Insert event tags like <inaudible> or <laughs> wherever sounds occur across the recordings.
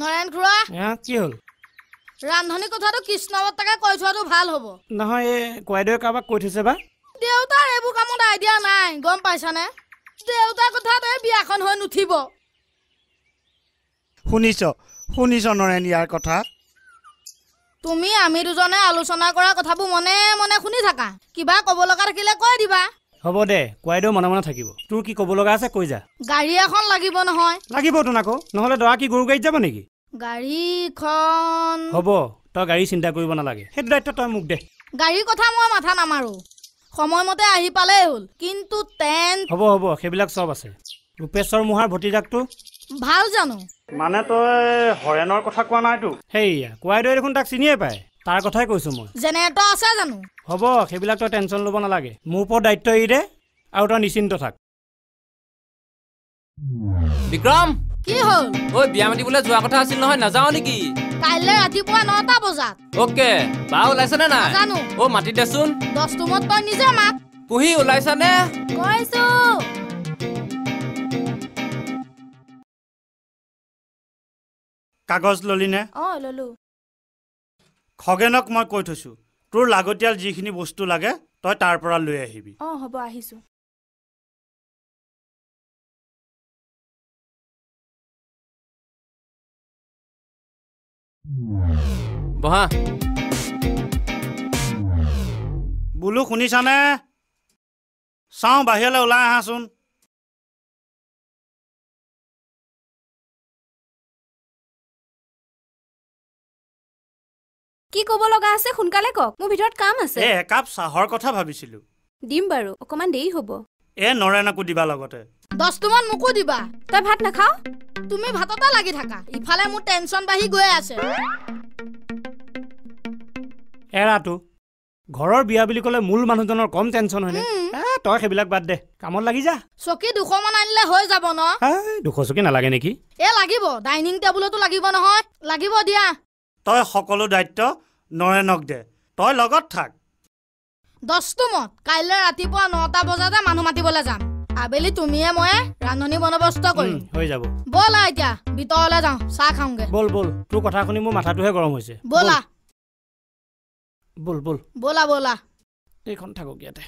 নাৰায়ণ খুৰা কি হ'ল ৰান্ধনি কথাটো কৃষ্ণৱতাকে কৈ থোৱাটো ভাল হ'ব নহয় এই কোৱাইদেৱে কাৰোবাক কৈ থৈছে বা দেউতাৰ এইবোৰ কামত আইডিয়া নাই গম পাইছানে দেউতাৰ কথাত এই বিয়াখন হৈ নুঠিব শুনিছ শুনিছ নৰেন ইয়াৰ কথা তুমি আমি দুজনে আলোচনা কৰা কথাবোৰ মনে মনে শুনি থাকা কিবা ক'ব লগা থাকিলে কৈ দিবা হব দে কোৱাইদেউ মনে মনে থাকিব তোৰ কি কব লগা আছে কৈ যা গাড়ী এখন লাগিব নহয় লাগিব তোন আকৌ নহলে দৰা কি গৰু গাড়ীত যাব নেকি গাড়ীখন হব তই গাড়ী চিন্তা কৰিব নালাগে সেইটো দায়িত্ব তই মোক দে গাড়ী কথা মই মাথা নামাৰো সময়মতে আহি পালেই হ'ল কিন্তু টেন হ'ব হ'ব সেইবিলাক চব আছে ৰূপেশ্বৰ মোহাৰ ভতিজাকটো ভাল জানো মানে তই হৰেণৰ কথা কোৱা নাইতো সেইয়া কোৱাইদেউ দেখোন তাক চিনিয়ে পায় তাৰ কথাই কৈছো মই জেনেৰেটৰ আছে জানো হ'ব সেইবিলাক তই টেনচন ল'ব নালাগে মোৰ ওপৰত দায়িত্ব এৰি দে আৰু তই নিশ্চিন্ত থাক বিক্ৰম কি হ'ল ঐ বিয়া মাতিবলৈ যোৱা কথা আছিল নহয় নাযাওঁ নেকি কাইলৈ ৰাতিপুৱা নটা বজাত অ'কে বা ওলাইছে নে নাই জানো অ' মাতি দেচোন দহটোমত তই নিজে মাত পুহি ওলাইছা নে কৈছো কাগজ ললিনে অ ললো খগেনক মই কৈ থৈছো তোৰ লাগতিয়াল যিখিনি বস্তু লাগে তই তাৰ পৰা লৈ আহিবি অ হ'ব আহিছো বহা বোলো শুনিছানে চাওঁ বাহিৰলৈ ওলাই আহাচোন কি ক'ব লগা আছে সোনকালে কওক মোৰ ভিতৰত কাম আছে একাপ চাহৰ কথা ভাবিছিলো দিম বাৰু অকমান দেৰি হব এ নৰেণাকো দিবা লগতে দস্তুমান মোকো দিবা তই ভাত নাখাও তুমি ভাততা লাগি থাকা ইফালে মোৰ টেনচন বাঢ়ি গৈ আছে এৰাটো ঘৰৰ বিয়া বুলি ক'লে মূল মানুহজনৰ কম টেনচন হয়নে তই সেইবিলাক বাদ দে কামত লাগি যা চকী দুশ মান আনিলে হৈ যাব ন দুশ চকী নালাগে নেকি এ লাগিব ডাইনিং টেবুলতো লাগিব নহয় লাগিব দিয়া তই সকলো দায়িত্ব নৰেনক দে তই লগত থাক দস্তুমত কাইলৈ ৰাতিপুৱা নটা বজাতে মানুহ মাতিবলৈ যাম আবেলি তুমিয়ে ময়ে ৰান্ধনি বন্দবস্ত কৰিম হৈ যাব ব'লা এতিয়া ভিতৰলৈ যাওঁ চাহ খাওঁগে ব'ল ব'ল তোৰ কথা শুনি মোৰ মাথাটোহে গৰম হৈছে ব'লা ব'ল ব'ল ব'লা ব'লা এইখন থাকক ইয়াতে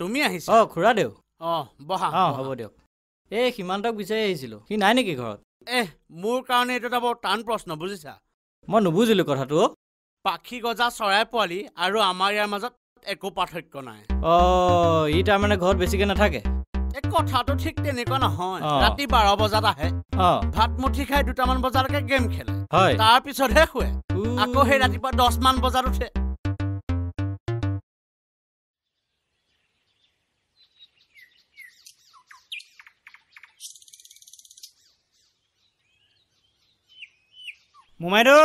তুমি আহিছা অ দেউ অ বহা অ হ'ব দিয়ক এই সিমান্তক বিচাৰি আহিছিলোঁ সি নাই নেকি ঘৰত এহ মোৰ কাৰণে এইটো এটা বৰ টান প্ৰশ্ন বুজিছা মই নুবুজিলোঁ কথাটো পাখি গজা চৰাই পোৱালি আৰু আমাৰ ইয়াৰ মাজত একো পাৰ্থক্য নাই অ ই তাৰমানে ঘৰত বেছিকে নাথাকে কথাটো ঠিক তেনেকুৱা নহয় ৰাতি বাৰ বজাত আহে ভাত মুঠি খাই দুটামান বজালৈকে গেম খেলে তাৰপিছতহে শুৱে আকৌ সেই ৰাতিপুৱা দহমান বজাত উঠে মোমাইদেউ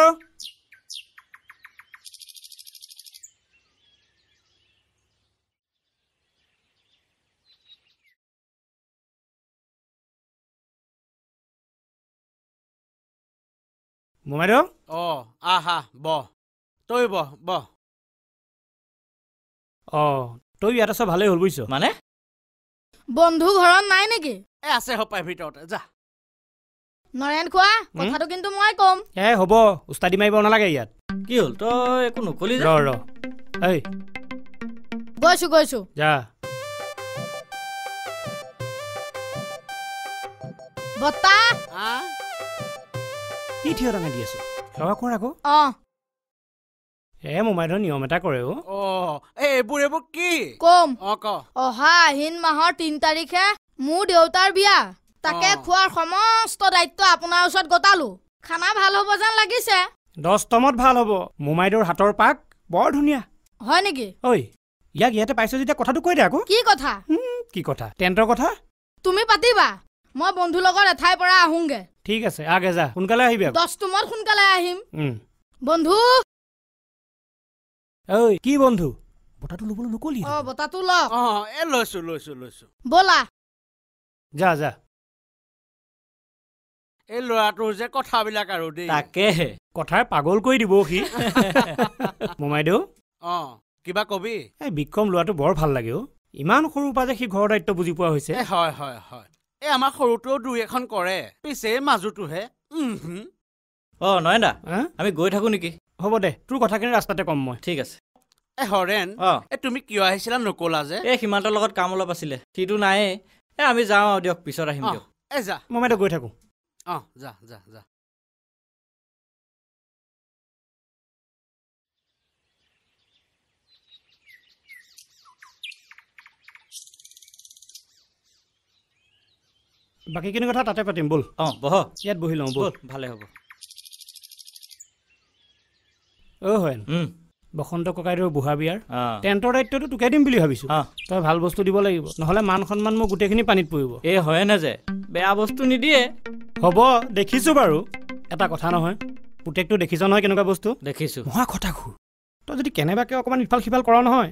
মোমাইদেউ অ আহা ব তই ব ব অ তই ইয়াত আছ ভালেই হ'ল বুজিছ মানে বন্ধু ঘৰত নাই নেকি এ আছে হপাই ভিতৰতে যা নৰেন খোৱা কথাটো কিন্তু মই কম এ হ'ব উস্তাদি মাৰিব নালাগে ইয়াত কি হ'ল তই একো নকলি ৰ ৰ এই গৈছো গৈছো যা বতা কি থিয় দাঙে দি আছো লগা কৰ আকৌ অ এ মোমাইদেউ নিয়ম এটা কৰে অ এইবোৰ এইবোৰ কি কম অহা আহিন মাহৰ তিনি তাৰিখে মোৰ দেউতাৰ বিয়া তাকে খোৱাৰ সমস্ত দায়িত্ব আপোনাৰ ওচৰত গতালো খানা ভাল হব যেন লাগিছে দহতমত ভাল হব মোমাইদেউৰ হাতৰ পাক বৰ ধুনীয়া হয় নেকি ঐ ইয়াক ইয়াতে পাইছ যেতিয়া কথাটো কৈ দে কি কথা কি কথা টেণ্টৰ কথা তুমি পাতিবা মই বন্ধু লগত এঠাইৰ পৰা আহোগে ঠিক আছে আগে যা সোনকালে আহিবি দহতমত সোনকালে আহিম বন্ধু ঐ কি বন্ধু বতাটো ল'বলৈ নকলি অ বতাটো ল অ এ লৈছো লৈছো লৈছো বলা যা যা এই ল'ৰাটোৰ যে কথাবিলাক আৰু দেই তাকেহে কথাৰ পাগল কৰি দিব সি <laughs> মোমাইদেউ অ কিবা কবি এই বিক্ৰম ল'ৰাটো বৰ ভাল লাগে অ ইমান সৰুৰ পৰা যে সি ঘৰৰ দায়িত্ব বুজি পোৱা হৈছে হয় হয় হয় এই আমাৰ সৰুটোৱেও দুই এখন কৰে পিছে মাজুটোহে অ নয়েনা আমি গৈ থাকো নেকি হ'ব দে তোৰ কথাখিনি ৰাস্তাতে ক'ম মই ঠিক আছে এ হৰেণ এ তুমি কিয় আহিছিলা নকলা যে এই সীমান্তৰ লগত কাম অলপ আছিলে সিটো নাই এ আমি যাওঁ আৰু দিয়ক পিছত আহিম দিয়ক এ যা মই মানে গৈ থাকোঁ বাকীখিনি কথা তাতে পাতিম বল অঁ বহ ইয়াত বহি লওঁ বল ভালে হ'ব অ' হয় বসন্ত ককাইদেউ বুঢ়া বিয়াৰ টেণ্টৰ দায়িত্বটো তোকে দিম বুলি ভাবিছোঁ তই ভাল বস্তু দিব লাগিব নহ'লে মান সন্মান মোৰ গোটেইখিনি পানীত পৰিব এই হয় নে যে বেয়া বস্তু নিদিয়ে হ'ব দেখিছোঁ বাৰু এটা কথা নহয় পুতেকটো দেখিছ নহয় কেনেকুৱা বস্তু দেখিছোঁ মহা কথাখো তই যদি কেনেবাকৈ অকণমান ইফাল সিফাল কৰা নহয়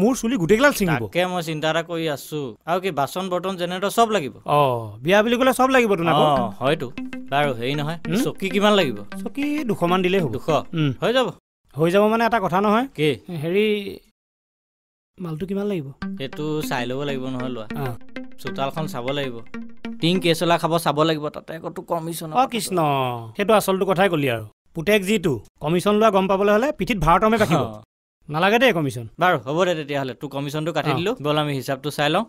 মোৰ চুলি গোটেইগিলা চিঙিব মই চিন্তা এটা কৰি আছো আৰু কি বাচন বৰ্তন যেনেদৰে চব লাগিব অ বিয়া বুলি ক'লে চব লাগিব তোমাক অ হয়তো বাৰু হেৰি নহয় চকী কিমান লাগিব চকী দুশমান দিলেই হ'ব দুশ হৈ যাব হৈ যাব মানে এটা কথা নহয় কি হেৰি মালটো কিমান লাগিব সেইটো চাই ল'ব লাগিব নহয় লোৱা চোতালখন চাব লাগিব টিং কেচলা খাব চাব লাগিব তাতে একোতো কমিশ্যন অ' কৃষ্ণ সেইটো আচলটো কথাই ক'লি আৰু পুতেক যিটো কমিশ্যন লোৱা গম পাবলৈ হ'লে পিঠিত ভাৰতৰ মে নালাগে দেই কমিশ্যন বাৰু হ'ব দে তেতিয়াহ'লে তোৰ কমিশ্যনটো কাটি দিলোঁ ব'ল আমি হিচাপটো চাই লওঁ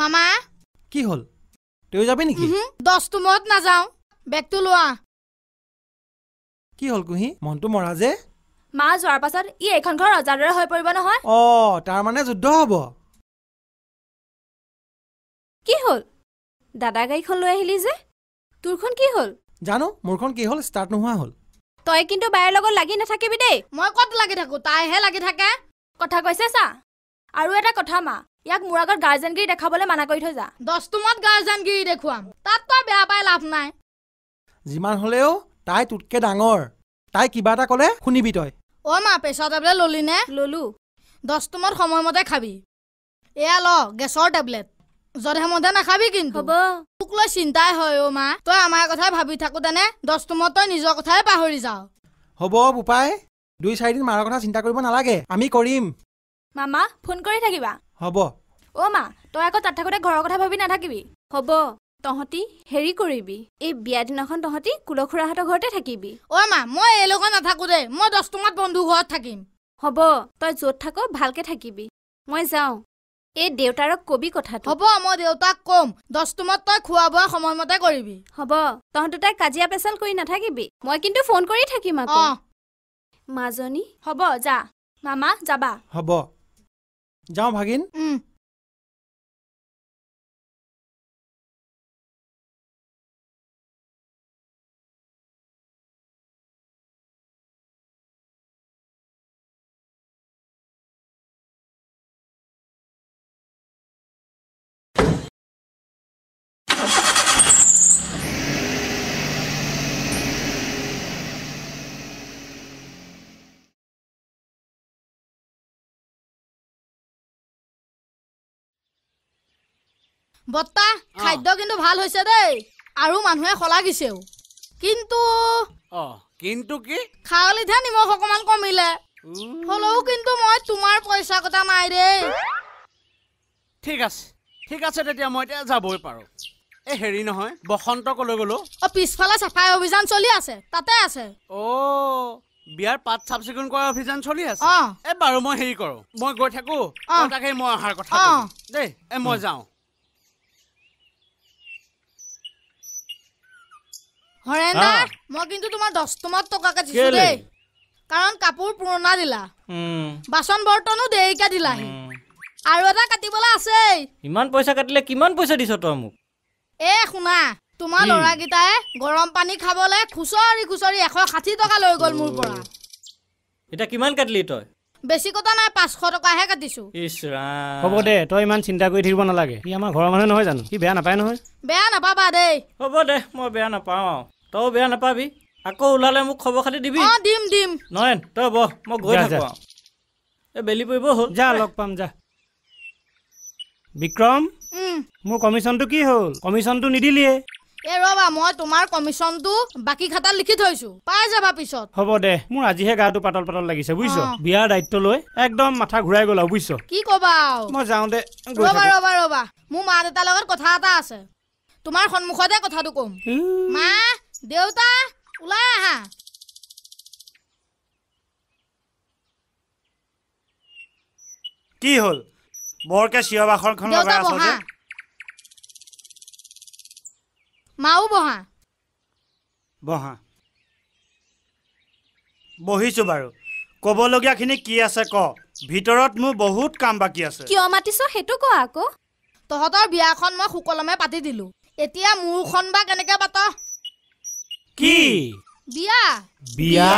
মামা কি হল তেও যাবি নেকি দহ তুমত নাযাওঁ বেগটো লোৱা কি হল কুহি মনটো মৰা যে মা যোৱাৰ পাছত ই এইখন ঘৰ ৰজাদৰে হৈ পৰিব নহয় অ তাৰ মানে যুদ্ধ হব কি হল দাদা গাড়ীখন লৈ আহিলি যে তোৰখন কি হল জানো মোৰখন কি হল ষ্টাৰ্ট নোহোৱা হল তই কিন্তু বাইৰ লগত লাগি নাথাকিবি দেই মই কত লাগি থাকো তাইহে লাগি থাকে কথা কৈছে চা আৰু এটা কথা মা ইয়াক মোৰ আগত গাৰ্জেনগিৰি দেখাবলৈ মানা কৰি থৈ যা দহটোমত গাৰ্জেনগিৰি দেখুৱাম তাত তই বেয়া পাই লাভ নাই যিমান হলেও তাই তোতকে ডাঙৰ তাই কিবা এটা ক'লে শুনিবি তই অ মা প্ৰেচাৰ টেবলেট ল'লিনে ল'লো দহটোমত সময়মতে খাবি এয়া ল গেছৰ টেবলেট যধে মধে নাখাবি কিন্তু হ'ব তোক লৈ চিন্তাই হয় অ মা তই আমাৰ কথাই ভাবি দহটো মত তই নিজৰ কথাই পাহৰি যাওঁ হ'ব বোপাই দুই চাৰিদিন মাৰ কথা চিন্তা কৰিব নালাগে আমি কৰিম মামা ফোন কৰি থাকিবা হব অ মা তই আকৌ তাত থাকোঁতে ঘৰৰ কথা ভাবি নাথাকিবি হব তহঁতি হেৰি কৰিবি এই বিয়া দিনাখন তহঁতি কুলখুৰাহঁতৰ ঘৰতে থাকিবি অ মা মই এই লগত নাথাকো দে মই দস্তুমত বন্ধু ঘৰত থাকিম হব তই য'ত থাক ভালকে থাকিবি মই যাওঁ এই দেউতাৰক কবি কথাটো হব মই দেউতাক কম দস্তুমত তই খোৱা বোৱা সময়মতে কৰিবি হব তহঁতে তাই কাজিয়া পেচাল কৰি নাথাকিবি মই কিন্তু ফোন কৰি থাকিম আকৌ মাজনী হব যা মামা যাবা হব जाओ भागिन हम्म। বত্তা খাদ্য কিন্তু ভাল হৈছে দেই আৰু মানুহে শলাগিছেও কিন্তু কিন্তু কি খাৱালিতহে নিমখ অকণমান কমিলে হ'লেও কিন্তু মই তোমাৰ পইচা কটা নাই দেই ঠিক আছে ঠিক আছে তেতিয়া মই এতিয়া যাবই পাৰো এই হেৰি নহয় বসন্তক লৈ গ'লো অ পিছফালে চাফাই অভিযান চলি আছে তাতে আছে অ' বিয়াৰ পাত চাফ চিকুণ কৰা অভিযান চলি আছে এ বাৰু মই হেৰি কৰো মই গৈ থাকো তাকে মই অহাৰ কথা দেই এ মই যাওঁ হৰেণ দা মই কিন্তু তোমাৰ দহ টমত টকাকে দিছো দেই কাৰণ কাপোৰ পুৰণা দিলা বাচন বৰ্তনো দেৰিকা দিলা আৰু এটা কাটিবলৈ আছে ইমান পইচা কাটিলে কিমান পইচা দিছ তই মোক এই শুনা তোমাৰ ল'ৰাকেইটাই গৰম পানী খাবলৈ খুচৰি খুচৰি এশ ষাঠি টকা লৈ গ'ল মোৰ পৰা এতিয়া কিমান কাটিলি তই বেছি কটা নাই পাঁচশ টকাহে কাটিছো হ'ব দে মানুহ নহয় জানো বেয়া নাপাবা দেই হ'ব দে মই বেয়া নাপাওঁ তই বেয়া নাপাবি আকৌ ওলালে মোক খবৰ খাতি দিবি দিম দিম নয়ন তই বহ মই গৈ থাকো এ বেলি পৰিব হ'ল যা লগ পাম যা বিক্ৰম মোৰ কমিশ্যনটো কি হ'ল কমিশ্যনটো নিদিলিয়ে পিছত হ'ব দে মোৰ আজিহে গাটো পাতল পাতল লাগিছে বুজিছ বিয়াৰ দায়িত্ব লৈ একদম মাথা ঘূৰাই গ'ল বুজিছ কি ক'বা মই ৰবা ৰবা ৰবা মোৰ মা দেউতাৰ লগত কথা এটা আছে তোমাৰ সন্মুখতে কথাটো ক'ম মা দেউতা ওলাই আহা কি হল বৰকে চিঞৰ বাখৰখন মাও বহা বহা বহিছো বাৰু কবলগীয়াখিনি কি আছে ক ভিতৰত মোৰ বহুত কাম বাকী আছে কিয় মাতিছ সেইটো ক আকৌ তহঁতৰ বিয়াখন মই সুকলমে পাতি দিলো এতিয়া মোৰখন বা কেনেকে পাত কি বিয়া বিয়া